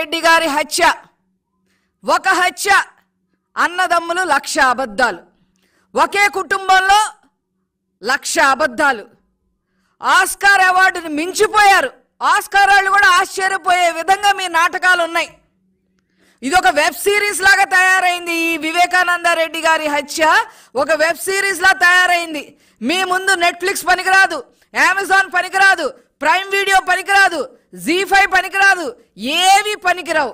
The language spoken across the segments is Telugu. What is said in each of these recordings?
రెడ్డి గారి హత్య ఒక హత్య అన్నదమ్ములు లక్ష అబద్ధాలు ఒకే కుటుంబంలో లక్ష అబద్ధాలు ఆస్కార్ అవార్డుని మించిపోయారు ఆస్కారాలు కూడా ఆశ్చర్యపోయే విధంగా మీ నాటకాలు ఉన్నాయి ఇది ఒక వెబ్ సిరీస్ లాగా తయారైంది ఈ వివేకానంద రెడ్డి గారి హత్య ఒక వెబ్ సిరీస్ లా తయారైంది మీ ముందు నెట్ఫ్లిక్స్ పనికిరాదు అమెజాన్ పనికిరాదు ప్రైమ్ వీడియో పనికిరాదు జీ ఫైవ్ పనికిరాదు ఏవి పనికిరావు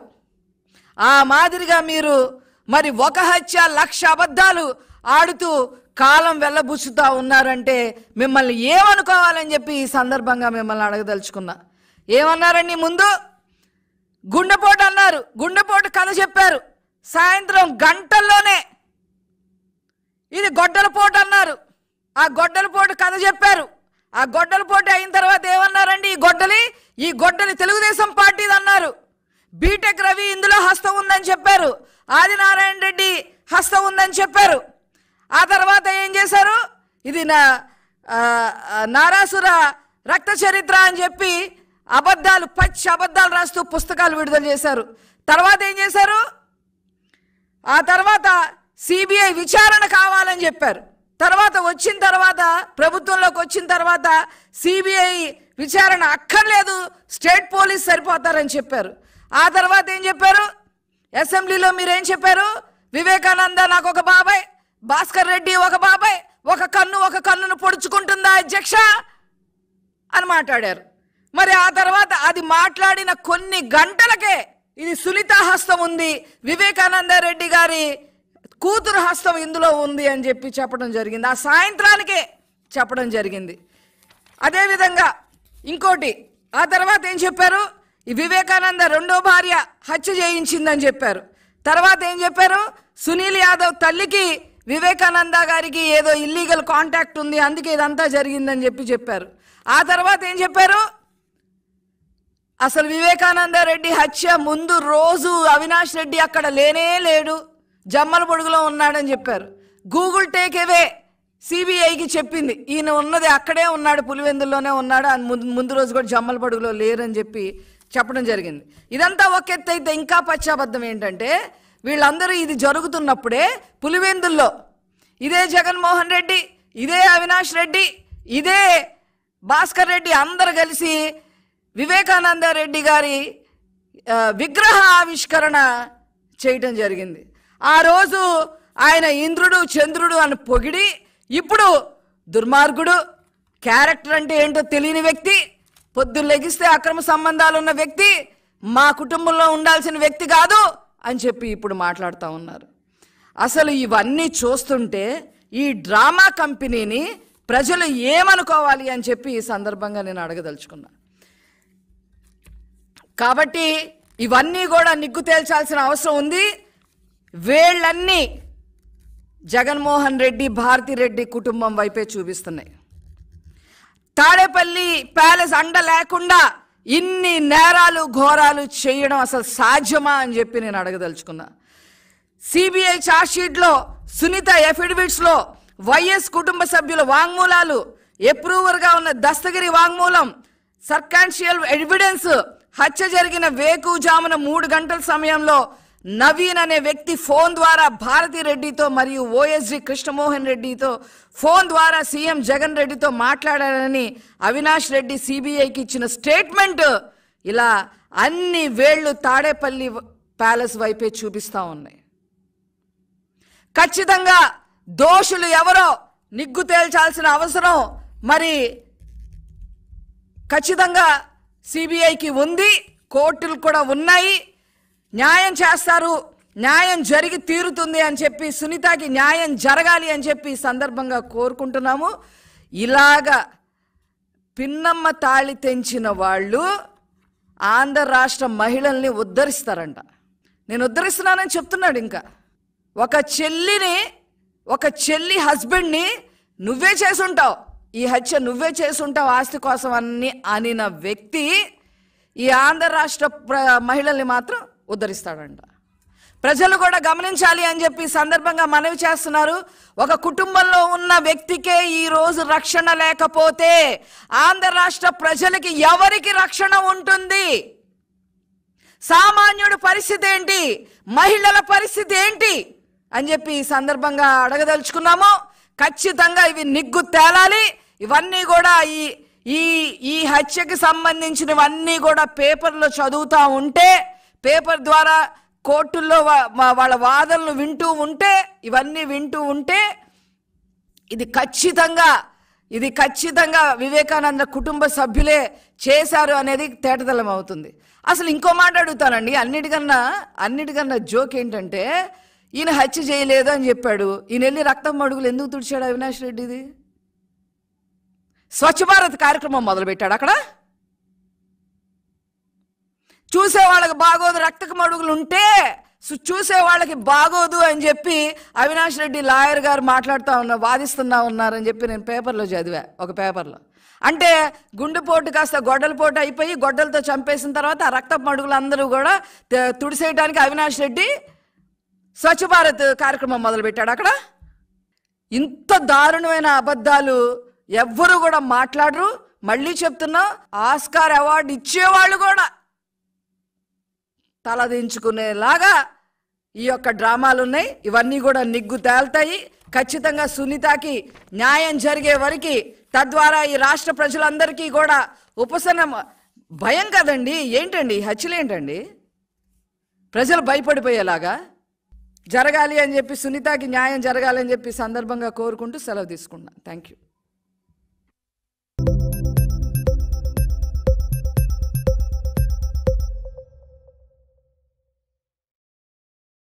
ఆ మాదిరిగా మీరు మరి ఒక హత్య లక్ష అబద్ధాలు ఆడుతూ కాలం వెళ్ళబుచ్చుతూ ఉన్నారంటే మిమ్మల్ని ఏమనుకోవాలని చెప్పి ఈ సందర్భంగా మిమ్మల్ని అడగదలుచుకున్నా ఏమన్నారండి ముందు గుండెపోటు అన్నారు గుండెపోటు కథ చెప్పారు సాయంత్రం గంటల్లోనే ఇది గొడ్డల పోటు అన్నారు ఆ గొడ్డల పోటు కథ చెప్పారు ఆ గొడ్డల పోటీ అయిన తర్వాత ఏమన్నారండి ఈ గొడ్డలి ఈ గొడ్డలి తెలుగుదేశం పార్టీది అన్నారు బీటెక్ రవి ఇందులో హస్తం ఉందని చెప్పారు ఆదినారాయణ రెడ్డి హస్తం ఉందని చెప్పారు ఆ తర్వాత ఏం చేశారు ఇది నా నారాసుర రక్త చరిత్ర అని చెప్పి అబద్ధాలు పచ్చి అబద్ధాలు రాస్తూ పుస్తకాలు విడుదల చేశారు తర్వాత ఏం చేశారు ఆ తర్వాత సిబిఐ విచారణ కావాలని చెప్పారు తర్వాత వచ్చిన తర్వాత ప్రభుత్వంలోకి వచ్చిన తర్వాత సిబిఐ విచారణ అక్కర్లేదు స్టేట్ పోలీస్ సరిపోతారని చెప్పారు ఆ తర్వాత ఏం చెప్పారు అసెంబ్లీలో మీరేం చెప్పారు వివేకానంద నాకు ఒక బాబాయ్ భాస్కర్ రెడ్డి ఒక బాబాయ్ ఒక కన్ను ఒక కన్నును పొడుచుకుంటుందా అధ్యక్ష అని మాట్లాడారు మరి ఆ తర్వాత అది మాట్లాడిన కొన్ని గంటలకే ఇది సునీత హస్తం ఉంది వివేకానంద రెడ్డి గారి కూతురు హస్తం ఇందులో ఉంది అని చెప్పి చెప్పడం జరిగింది ఆ సాయంత్రానికే చెప్పడం జరిగింది అదేవిధంగా ఇంకోటి ఆ తర్వాత ఏం చెప్పారు ఈ వివేకానంద రెండో భార్య హత్య చేయించిందని చెప్పారు తర్వాత ఏం చెప్పారు సునీల్ యాదవ్ తల్లికి వివేకానంద గారికి ఏదో ఇల్లీగల్ కాంటాక్ట్ ఉంది అందుకే ఇదంతా జరిగిందని చెప్పి చెప్పారు ఆ తర్వాత ఏం చెప్పారు అసలు వివేకానంద రెడ్డి హత్య ముందు రోజు అవినాష్ రెడ్డి అక్కడ లేనే లేడు జమ్మల పొడుగులో ఉన్నాడని చెప్పారు గూగుల్ టేక్ ఎవే సిబిఐకి చెప్పింది ఈయన ఉన్నది అక్కడే ఉన్నాడు పులివెందుల్లోనే ఉన్నాడు ముందు ముందు రోజు కూడా జమ్మల పొడుగులో లేరని చెప్పి చెప్పడం జరిగింది ఇదంతా ఒక ఎత్తు అయితే ఇంకా పశ్చాబద్ధం ఏంటంటే వీళ్ళందరూ ఇది జరుగుతున్నప్పుడే పులివెందుల్లో ఇదే జగన్మోహన్ రెడ్డి ఇదే అవినాష్ రెడ్డి ఇదే భాస్కర్ రెడ్డి అందరు కలిసి వివేకానంద రెడ్డి గారి విగ్రహ ఆవిష్కరణ చేయటం జరిగింది ఆ రోజు ఆయన ఇంద్రుడు చంద్రుడు అని పొగిడి ఇప్పుడు దుర్మార్గుడు క్యారెక్టర్ అంటే ఏంటో తెలియని వ్యక్తి పొద్దు లెగిస్తే అక్రమ సంబంధాలు ఉన్న వ్యక్తి మా కుటుంబంలో ఉండాల్సిన వ్యక్తి కాదు అని చెప్పి ఇప్పుడు మాట్లాడుతూ ఉన్నారు అసలు ఇవన్నీ చూస్తుంటే ఈ డ్రామా కంపెనీని ప్రజలు ఏమనుకోవాలి అని చెప్పి ఈ సందర్భంగా నేను అడగదలుచుకున్నాను కాబట్టి ఇవన్నీ కూడా నిగ్గు తేల్చాల్సిన అవసరం ఉంది వేళ్ళన్నీ జగన్మోహన్ రెడ్డి భారతిరెడ్డి కుటుంబం వైపే చూపిస్తున్నాయి తాడేపల్లి ప్యాలెస్ అండ లేకుండా ఇన్ని నేరాలు ఘోరాలు చేయడం అసలు సాధ్యమా అని చెప్పి నేను అడగదలుచుకున్నా సిబిఐ ఛార్జ్షీట్లో సునీత ఎఫిడవిట్స్లో వైఎస్ కుటుంబ సభ్యుల వాంగ్మూలాలు ఎప్రూవర్గా ఉన్న దస్తగిరి వాంగ్మూలం సర్కాన్షియల్ ఎవిడెన్స్ హత్య జరిగిన వేకు జామున మూడు గంటల సమయంలో నవీన్ అనే వ్యక్తి ఫోన్ ద్వారా భారతి రెడ్డితో మరియు ఓఎస్జి కృష్ణమోహన్ రెడ్డితో ఫోన్ ద్వారా సీఎం జగన్ రెడ్డితో మాట్లాడారని అవినాష్ రెడ్డి సిబిఐకి ఇచ్చిన స్టేట్మెంట్ ఇలా అన్ని వేళ్లు తాడేపల్లి ప్యాలెస్ వైపే చూపిస్తూ ఉన్నాయి ఖచ్చితంగా దోషులు ఎవరో నిగ్గు తేల్చాల్సిన అవసరం మరి ఖచ్చితంగా సిబిఐకి ఉంది కోర్టులు కూడా ఉన్నాయి న్యాయం చేస్తారు న్యాయం జరిగి తీరుతుంది అని చెప్పి సునీతకి న్యాయం జరగాలి అని చెప్పి సందర్భంగా కోరుకుంటున్నాము ఇలాగ పిన్నమ్మ తాళి తెంచిన వాళ్ళు ఆంధ్ర రాష్ట్ర మహిళల్ని ఉద్ధరిస్తారంట నేను ఉద్ధరిస్తున్నానని చెప్తున్నాడు ఇంకా ఒక చెల్లిని ఒక చెల్లి హస్బెండ్ని నువ్వే చేసుంటావు ఈ హత్య నువ్వే చేసుంటావు ఆస్తి కోసం అని అనిన వ్యక్తి ఈ ఆంధ్ర రాష్ట్ర మహిళల్ని మాత్రం ఉద్ధరిస్తాడంట ప్రజలు కూడా గమనించాలి అని చెప్పి సందర్భంగా మనవి చేస్తున్నారు ఒక కుటుంబంలో ఉన్న వ్యక్తికే ఈరోజు రక్షణ లేకపోతే ఆంధ్ర రాష్ట్ర ప్రజలకి ఎవరికి రక్షణ ఉంటుంది సామాన్యుడి పరిస్థితి ఏంటి మహిళల పరిస్థితి ఏంటి అని చెప్పి ఈ సందర్భంగా అడగదలుచుకున్నాము ఖచ్చితంగా ఇవి నిగ్గు తేలాలి ఇవన్నీ కూడా ఈ ఈ ఈ హత్యకి సంబంధించినవన్నీ కూడా పేపర్లో చదువుతూ ఉంటే పేపర్ ద్వారా కోర్టుల్లో వాళ్ళ వాదనలు వింటూ ఉంటే ఇవన్నీ వింటూ ఉంటే ఇది ఖచ్చితంగా ఇది ఖచ్చితంగా వివేకానంద కుటుంబ సభ్యులే చేశారు అనేది తేటతలం అవుతుంది అసలు ఇంకో మాట అడుగుతానండి అన్నిటికన్నా అన్నిటికన్నా జోక్ ఏంటంటే ఈయన హత్య చేయలేదు అని చెప్పాడు ఈయన వెళ్ళి రక్తం అడుగులు ఎందుకు తుడిచాడు అవినాష్ రెడ్డిది స్వచ్ఛ భారత్ కార్యక్రమం మొదలుపెట్టాడు అక్కడ చూసే వాళ్ళకి బాగోదు రక్తకు మడుగులు ఉంటే చూసే వాళ్ళకి బాగోదు అని చెప్పి అవినాష్ రెడ్డి లాయర్ గారు మాట్లాడుతూ ఉన్నా వాదిస్తున్నా ఉన్నారని చెప్పి నేను పేపర్లో చదివా ఒక పేపర్లో అంటే గుండెపోటు కాస్త గొడ్డలపోటు అయిపోయి గొడ్డలతో చంపేసిన తర్వాత ఆ రక్త మడుగులు అందరూ కూడా తుడిసేయడానికి అవినాష్ రెడ్డి స్వచ్ఛ భారత్ కార్యక్రమం మొదలుపెట్టాడు అక్కడ ఇంత దారుణమైన అబద్ధాలు ఎవ్వరూ కూడా మాట్లాడరు మళ్ళీ చెప్తున్నా ఆస్కార్ అవార్డు ఇచ్చేవాళ్ళు కూడా తలదించుకునేలాగా ఈ యొక్క డ్రామాలు ఉన్నాయి ఇవన్నీ కూడా నిగ్గు తేల్తాయి ఖచ్చితంగా సునీతకి న్యాయం జరిగే వరకు తద్వారా ఈ రాష్ట్ర ప్రజలందరికీ కూడా ఉపశనం భయం కదండి ఏంటండి ఏంటండి ప్రజలు భయపడిపోయేలాగా జరగాలి అని చెప్పి సునీతకి న్యాయం జరగాలి అని చెప్పి సందర్భంగా కోరుకుంటూ సెలవు తీసుకున్నాను థ్యాంక్ యూ